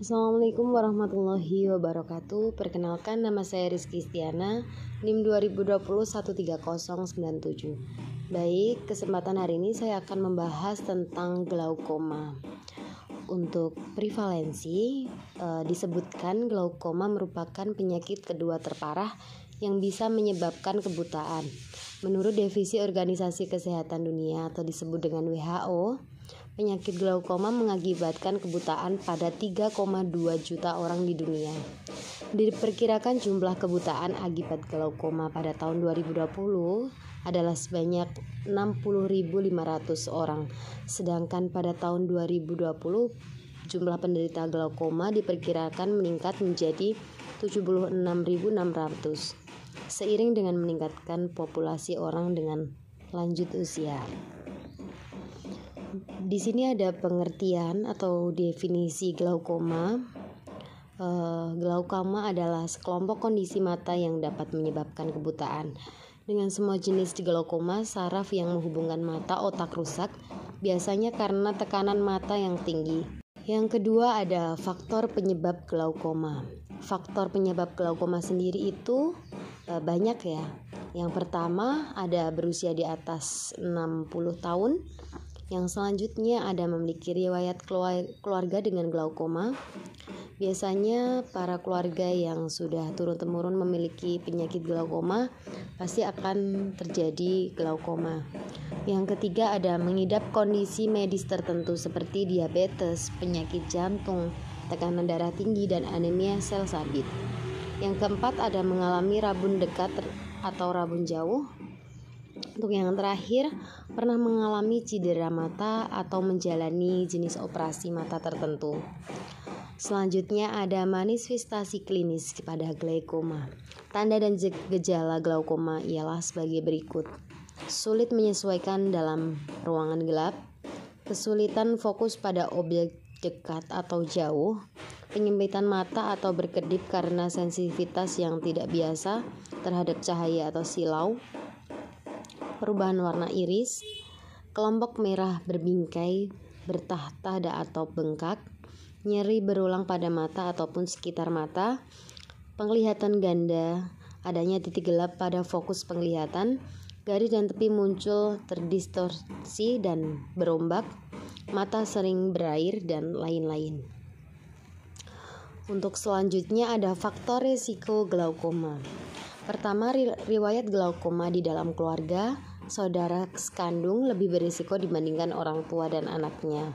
Assalamualaikum warahmatullahi wabarakatuh. Perkenalkan nama saya Rizky Istiana, NIM 2020 Baik, kesempatan hari ini saya akan membahas tentang glaukoma. Untuk prevalensi, e, disebutkan glaukoma merupakan penyakit kedua terparah yang bisa menyebabkan kebutaan. Menurut Divisi Organisasi Kesehatan Dunia atau disebut dengan WHO, Penyakit glaukoma mengakibatkan kebutaan pada 3,2 juta orang di dunia. Diperkirakan jumlah kebutaan akibat glaukoma pada tahun 2020 adalah sebanyak 60.500 orang, sedangkan pada tahun 2020 jumlah penderita glaukoma diperkirakan meningkat menjadi 76.600 seiring dengan meningkatkan populasi orang dengan lanjut usia di sini ada pengertian atau definisi glaukoma. Uh, glaukoma adalah sekelompok kondisi mata yang dapat menyebabkan kebutaan. Dengan semua jenis glaukoma, saraf yang menghubungkan mata otak rusak, biasanya karena tekanan mata yang tinggi. Yang kedua ada faktor penyebab glaukoma. Faktor penyebab glaukoma sendiri itu uh, banyak ya. Yang pertama ada berusia di atas 60 tahun, yang selanjutnya ada memiliki riwayat keluarga dengan glaukoma. Biasanya para keluarga yang sudah turun-temurun memiliki penyakit glaukoma pasti akan terjadi glaukoma. Yang ketiga ada mengidap kondisi medis tertentu seperti diabetes, penyakit jantung, tekanan darah tinggi dan anemia sel sabit. Yang keempat ada mengalami rabun dekat atau rabun jauh untuk yang terakhir, pernah mengalami cedera mata atau menjalani jenis operasi mata tertentu. Selanjutnya ada manifestasi klinis pada glaukoma. Tanda dan gejala glaukoma ialah sebagai berikut. Sulit menyesuaikan dalam ruangan gelap, kesulitan fokus pada objek dekat atau jauh, penyempitan mata atau berkedip karena sensitivitas yang tidak biasa terhadap cahaya atau silau, perubahan warna iris, kelompok merah berbingkai, bertahta atau bengkak, nyeri berulang pada mata ataupun sekitar mata, penglihatan ganda, adanya titik gelap pada fokus penglihatan, garis dan tepi muncul terdistorsi dan berombak, mata sering berair, dan lain-lain. Untuk selanjutnya ada faktor resiko glaukoma. Pertama, riwayat glaukoma di dalam keluarga, saudara sekandung lebih berisiko dibandingkan orang tua dan anaknya.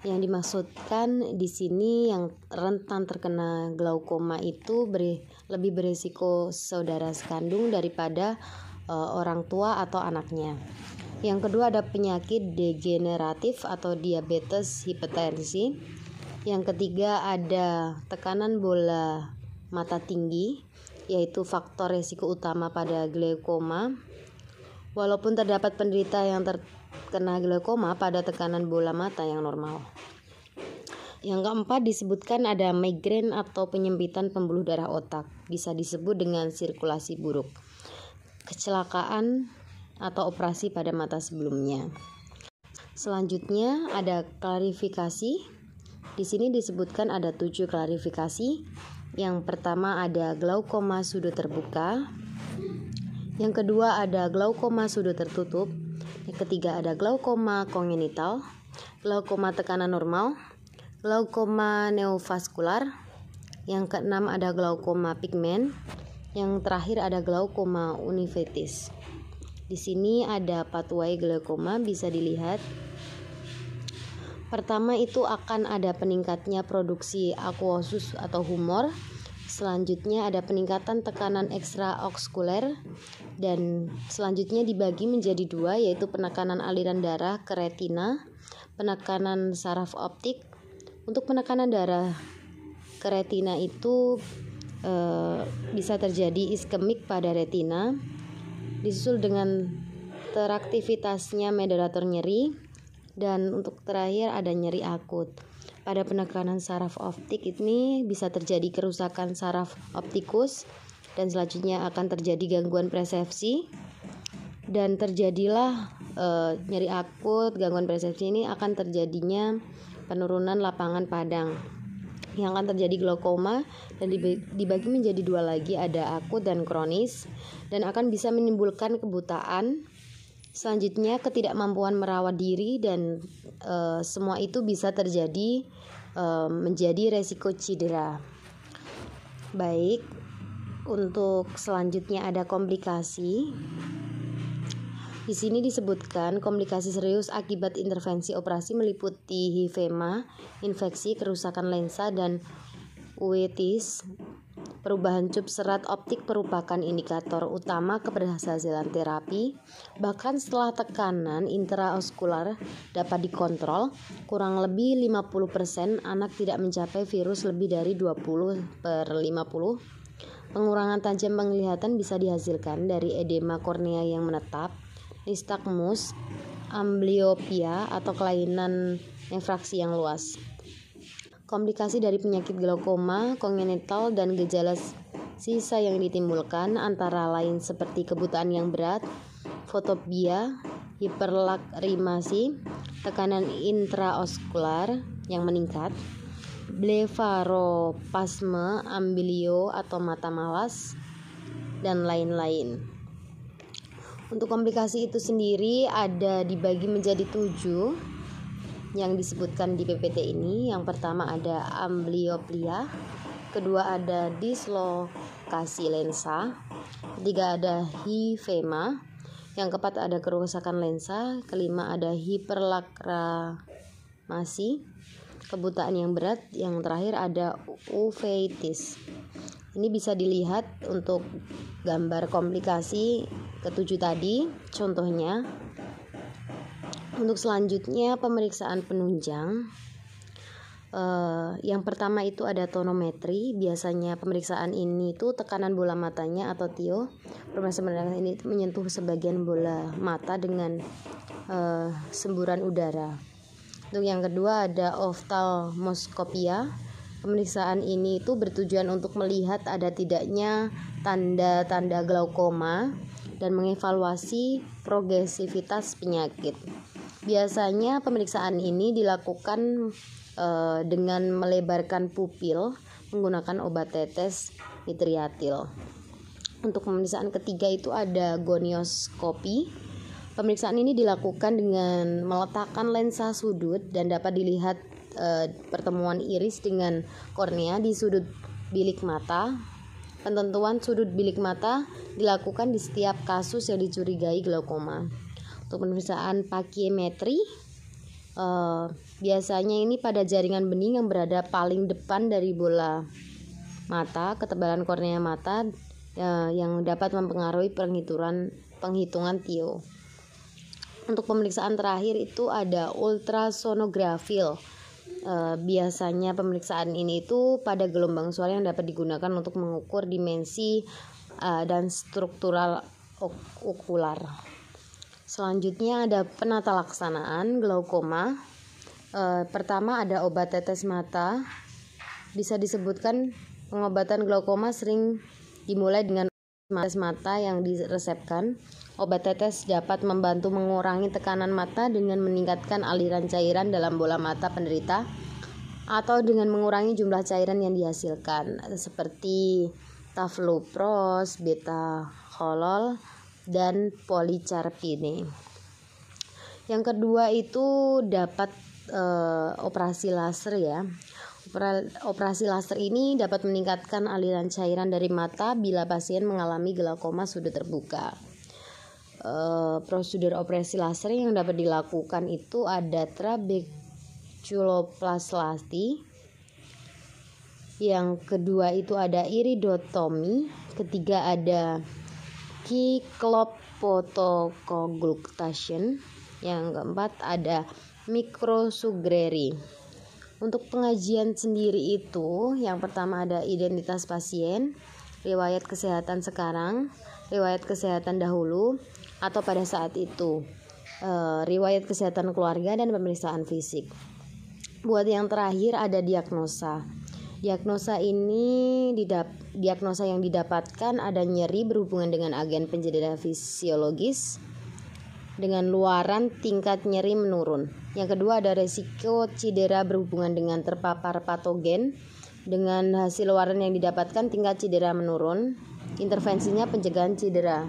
Yang dimaksudkan di sini yang rentan terkena glaukoma itu beri, lebih berisiko saudara sekandung daripada uh, orang tua atau anaknya. Yang kedua ada penyakit degeneratif atau diabetes hipertensi. Yang ketiga ada tekanan bola mata tinggi yaitu faktor risiko utama pada glaukoma walaupun terdapat penderita yang terkena glaukoma pada tekanan bola mata yang normal. Yang keempat disebutkan ada migrain atau penyempitan pembuluh darah otak, bisa disebut dengan sirkulasi buruk. Kecelakaan atau operasi pada mata sebelumnya. Selanjutnya ada klarifikasi. Di sini disebutkan ada tujuh klarifikasi. Yang pertama ada glaukoma sudut terbuka, yang kedua ada glaukoma sudut tertutup. Yang ketiga ada glaukoma kongenital, glaukoma tekanan normal, glaukoma neovaskular. Yang keenam ada glaukoma pigmen. Yang terakhir ada glaukoma univitis. Di sini ada pathway glaukoma bisa dilihat. Pertama itu akan ada peningkatnya produksi aquosus atau humor Selanjutnya ada peningkatan tekanan ekstraokskuler dan selanjutnya dibagi menjadi dua yaitu penekanan aliran darah ke retina, penekanan saraf optik. Untuk penekanan darah ke retina itu e, bisa terjadi iskemik pada retina disusul dengan teraktivitasnya medulator nyeri dan untuk terakhir ada nyeri akut. Pada penekanan saraf optik ini bisa terjadi kerusakan saraf optikus dan selanjutnya akan terjadi gangguan persepsi dan terjadilah e, nyeri akut gangguan persepsi ini akan terjadinya penurunan lapangan padang yang akan terjadi glaukoma dan dibagi menjadi dua lagi ada akut dan kronis dan akan bisa menimbulkan kebutaan Selanjutnya ketidakmampuan merawat diri dan e, semua itu bisa terjadi e, menjadi resiko cedera. Baik, untuk selanjutnya ada komplikasi. Di sini disebutkan komplikasi serius akibat intervensi operasi meliputi hivma infeksi, kerusakan lensa dan uetis Perubahan cup serat optik merupakan indikator utama keberhasilan terapi. Bahkan setelah tekanan intraoskular dapat dikontrol, kurang lebih 50% anak tidak mencapai virus lebih dari 20 per 50 Pengurangan tajam penglihatan bisa dihasilkan dari edema kornea yang menetap, nistagmus, ambliopia atau kelainan refraksi yang luas. Komplikasi dari penyakit glaukoma, kongenital, dan gejala sisa yang ditimbulkan antara lain seperti kebutaan yang berat, fotopia, hiperlakrimasi, tekanan intraoskular yang meningkat, blefaropasme, ambilio atau mata malas, dan lain-lain. Untuk komplikasi itu sendiri ada dibagi menjadi tujuh yang disebutkan di PPT ini yang pertama ada amblioplia kedua ada dislokasi lensa ketiga ada hifema yang keempat ada kerusakan lensa kelima ada hiperlakramasi kebutaan yang berat yang terakhir ada uveitis ini bisa dilihat untuk gambar komplikasi ketujuh tadi contohnya untuk selanjutnya pemeriksaan penunjang. Uh, yang pertama itu ada tonometri. Biasanya pemeriksaan ini itu tekanan bola matanya atau tio. permasalahan ini menyentuh sebagian bola mata dengan uh, semburan udara. Untuk yang kedua ada oftalmoskopia. Pemeriksaan ini itu bertujuan untuk melihat ada tidaknya tanda-tanda glaukoma dan mengevaluasi progresivitas penyakit. Biasanya pemeriksaan ini dilakukan e, dengan melebarkan pupil menggunakan obat tetes nitriatil. Untuk pemeriksaan ketiga itu ada gonioskopi. Pemeriksaan ini dilakukan dengan meletakkan lensa sudut dan dapat dilihat e, pertemuan iris dengan kornea di sudut bilik mata. Penentuan sudut bilik mata dilakukan di setiap kasus yang dicurigai glaukoma untuk pemeriksaan pakiemetri uh, eh, biasanya ini pada jaringan bening yang berada paling depan dari bola mata ketebalan kornea mata uh, yang dapat mempengaruhi penghitungan penghitungan TIO untuk pemeriksaan terakhir itu ada ultrasonografil uh, biasanya pemeriksaan ini itu pada gelombang suara yang dapat digunakan untuk mengukur dimensi uh, dan struktural ok okular. Selanjutnya ada penata laksanaan glaukoma. E, pertama ada obat tetes mata. Bisa disebutkan pengobatan glaukoma sering dimulai dengan tetes mata yang diresepkan. Obat tetes dapat membantu mengurangi tekanan mata dengan meningkatkan aliran cairan dalam bola mata penderita atau dengan mengurangi jumlah cairan yang dihasilkan seperti taflopros, beta kolol, dan policarpine. Yang kedua itu dapat e, operasi laser ya. operasi laser ini dapat meningkatkan aliran cairan dari mata bila pasien mengalami glaukoma sudut terbuka. E, prosedur operasi laser yang dapat dilakukan itu ada trabeculoplasty, yang kedua itu ada iridotomi, ketiga ada hiklopotocoglutation. Yang keempat ada mikrosugeri. Untuk pengajian sendiri itu, yang pertama ada identitas pasien, riwayat kesehatan sekarang, riwayat kesehatan dahulu atau pada saat itu, e, riwayat kesehatan keluarga dan pemeriksaan fisik. Buat yang terakhir ada diagnosa. Diagnosa ini didap diagnosa yang didapatkan ada nyeri berhubungan dengan agen penjeda fisiologis dengan luaran tingkat nyeri menurun. Yang kedua ada resiko cedera berhubungan dengan terpapar patogen dengan hasil luaran yang didapatkan tingkat cedera menurun. Intervensinya pencegahan cedera.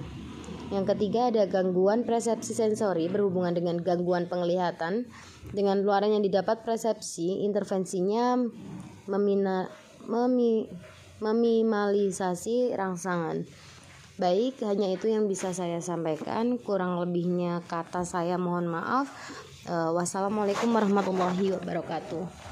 Yang ketiga ada gangguan persepsi sensori berhubungan dengan gangguan penglihatan. Dengan luaran yang didapat persepsi, intervensinya memina, memi, meminimalisasi rangsangan. Baik, hanya itu yang bisa saya sampaikan. Kurang lebihnya kata saya mohon maaf. Uh, wassalamualaikum warahmatullahi wabarakatuh.